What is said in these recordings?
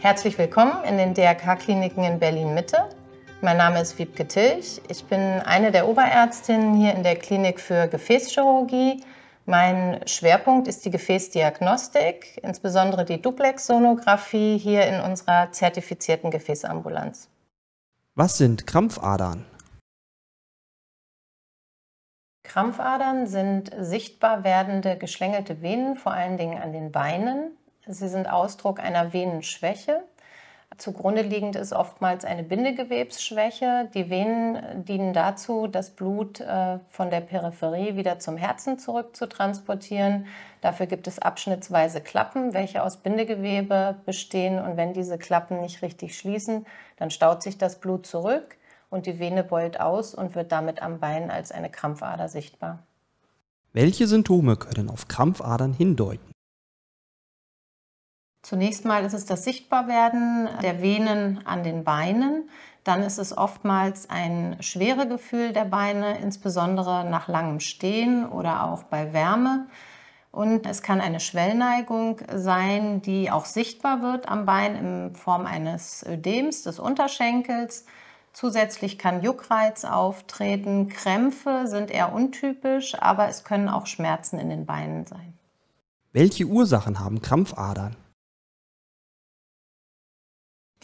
Herzlich willkommen in den DRK-Kliniken in Berlin-Mitte. Mein Name ist Wiebke Tilch. Ich bin eine der Oberärztinnen hier in der Klinik für Gefäßchirurgie. Mein Schwerpunkt ist die Gefäßdiagnostik, insbesondere die Duplex-Sonographie hier in unserer zertifizierten Gefäßambulanz. Was sind Krampfadern? Krampfadern sind sichtbar werdende geschlängelte Venen, vor allen Dingen an den Beinen, Sie sind Ausdruck einer Venenschwäche. Zugrunde liegend ist oftmals eine Bindegewebsschwäche. Die Venen dienen dazu, das Blut äh, von der Peripherie wieder zum Herzen zurückzutransportieren. Dafür gibt es abschnittsweise Klappen, welche aus Bindegewebe bestehen. Und wenn diese Klappen nicht richtig schließen, dann staut sich das Blut zurück und die Vene beult aus und wird damit am Bein als eine Krampfader sichtbar. Welche Symptome können auf Krampfadern hindeuten? Zunächst mal ist es das Sichtbarwerden der Venen an den Beinen. Dann ist es oftmals ein schwere Gefühl der Beine, insbesondere nach langem Stehen oder auch bei Wärme. Und es kann eine Schwellneigung sein, die auch sichtbar wird am Bein in Form eines Ödems des Unterschenkels. Zusätzlich kann Juckreiz auftreten. Krämpfe sind eher untypisch, aber es können auch Schmerzen in den Beinen sein. Welche Ursachen haben Krampfadern?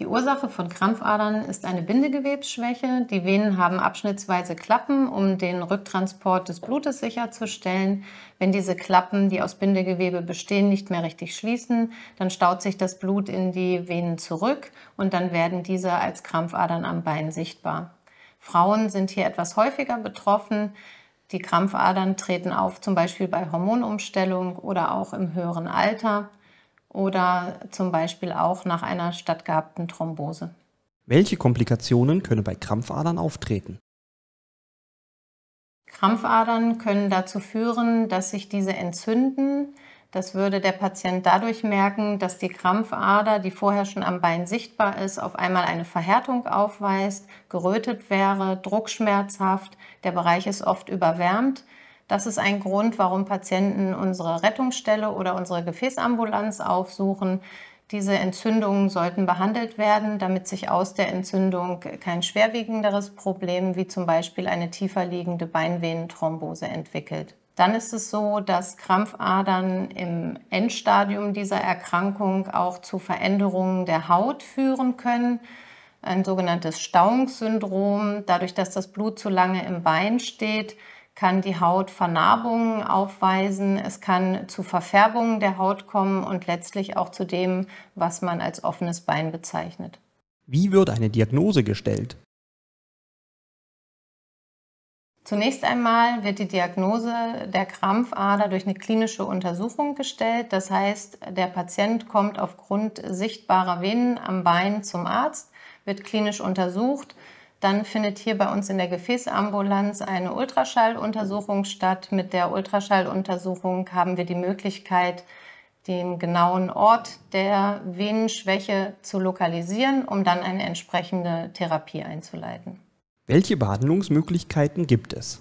Die Ursache von Krampfadern ist eine Bindegewebsschwäche. Die Venen haben abschnittsweise Klappen, um den Rücktransport des Blutes sicherzustellen. Wenn diese Klappen, die aus Bindegewebe bestehen, nicht mehr richtig schließen, dann staut sich das Blut in die Venen zurück und dann werden diese als Krampfadern am Bein sichtbar. Frauen sind hier etwas häufiger betroffen. Die Krampfadern treten auf zum Beispiel bei Hormonumstellung oder auch im höheren Alter oder zum Beispiel auch nach einer stattgehabten Thrombose. Welche Komplikationen können bei Krampfadern auftreten? Krampfadern können dazu führen, dass sich diese entzünden. Das würde der Patient dadurch merken, dass die Krampfader, die vorher schon am Bein sichtbar ist, auf einmal eine Verhärtung aufweist, gerötet wäre, druckschmerzhaft, der Bereich ist oft überwärmt. Das ist ein Grund, warum Patienten unsere Rettungsstelle oder unsere Gefäßambulanz aufsuchen. Diese Entzündungen sollten behandelt werden, damit sich aus der Entzündung kein schwerwiegenderes Problem wie zum Beispiel eine tiefer liegende Beinvenenthrombose entwickelt. Dann ist es so, dass Krampfadern im Endstadium dieser Erkrankung auch zu Veränderungen der Haut führen können. Ein sogenanntes Stauungssyndrom, dadurch, dass das Blut zu lange im Bein steht, kann die Haut Vernarbungen aufweisen, es kann zu Verfärbungen der Haut kommen und letztlich auch zu dem, was man als offenes Bein bezeichnet. Wie wird eine Diagnose gestellt? Zunächst einmal wird die Diagnose der Krampfader durch eine klinische Untersuchung gestellt. Das heißt, der Patient kommt aufgrund sichtbarer Venen am Bein zum Arzt, wird klinisch untersucht, dann findet hier bei uns in der Gefäßambulanz eine Ultraschalluntersuchung statt. Mit der Ultraschalluntersuchung haben wir die Möglichkeit, den genauen Ort der Venenschwäche zu lokalisieren, um dann eine entsprechende Therapie einzuleiten. Welche Behandlungsmöglichkeiten gibt es?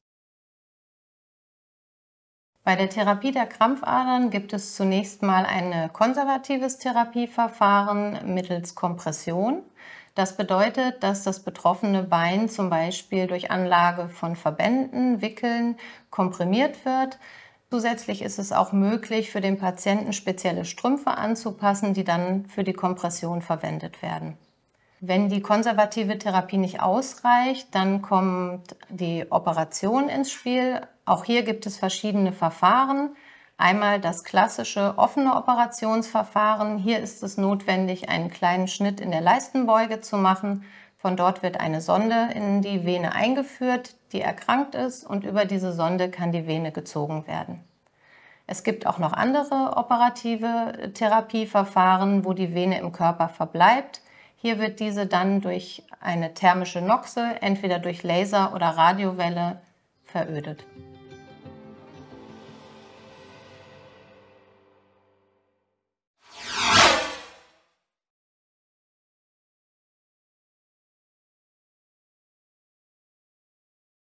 Bei der Therapie der Krampfadern gibt es zunächst mal ein konservatives Therapieverfahren mittels Kompression. Das bedeutet, dass das betroffene Bein zum Beispiel durch Anlage von Verbänden, Wickeln komprimiert wird. Zusätzlich ist es auch möglich, für den Patienten spezielle Strümpfe anzupassen, die dann für die Kompression verwendet werden. Wenn die konservative Therapie nicht ausreicht, dann kommt die Operation ins Spiel. Auch hier gibt es verschiedene Verfahren. Einmal das klassische offene Operationsverfahren. Hier ist es notwendig, einen kleinen Schnitt in der Leistenbeuge zu machen. Von dort wird eine Sonde in die Vene eingeführt, die erkrankt ist und über diese Sonde kann die Vene gezogen werden. Es gibt auch noch andere operative Therapieverfahren, wo die Vene im Körper verbleibt. Hier wird diese dann durch eine thermische Noxe, entweder durch Laser oder Radiowelle, verödet.